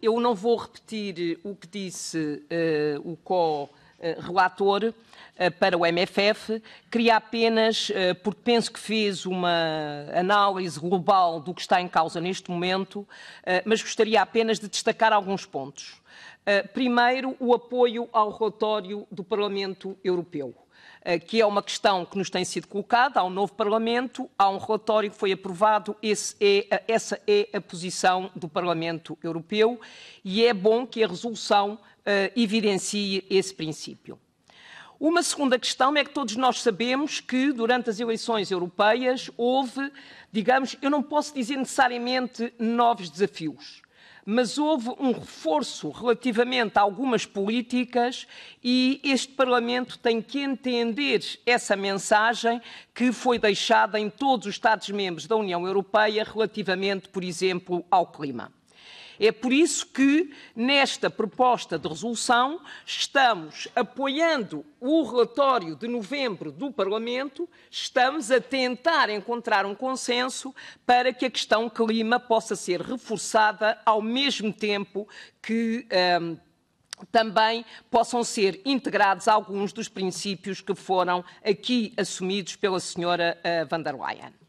eu não vou repetir o que disse eh, o co-relator eh, para o MFF, queria apenas, eh, porque penso que fez uma análise global do que está em causa neste momento, mas gostaria apenas de destacar alguns pontos. Primeiro, o apoio ao relatório do Parlamento Europeu. Eh, que é uma questão que nos tem sido colocada. Há um novo Parlamento, há um relatório que foi aprovado, é, essa é a posição do Parlamento Europeu e é bom que a resolução eh, evidencie esse princípio. Uma segunda questão é que todos nós sabemos que durante as eleições europeias houve, digamos, eu não posso dizer necessariamente novos desafios, mas houve um reforço relativamente a algumas políticas e este Parlamento tem que entender essa mensagem que foi deixada em todos os Estados-membros da União Europeia relativamente, por exemplo, ao clima. É por isso que, nesta proposta de resolução, estamos apoiando o relatório de novembro do Parlamento, estamos a tentar encontrar um consenso para que a questão clima possa ser reforçada ao mesmo tempo que. Um, também possam ser integrados alguns dos princípios que foram aqui assumidos pela senhora uh, van der Leyen.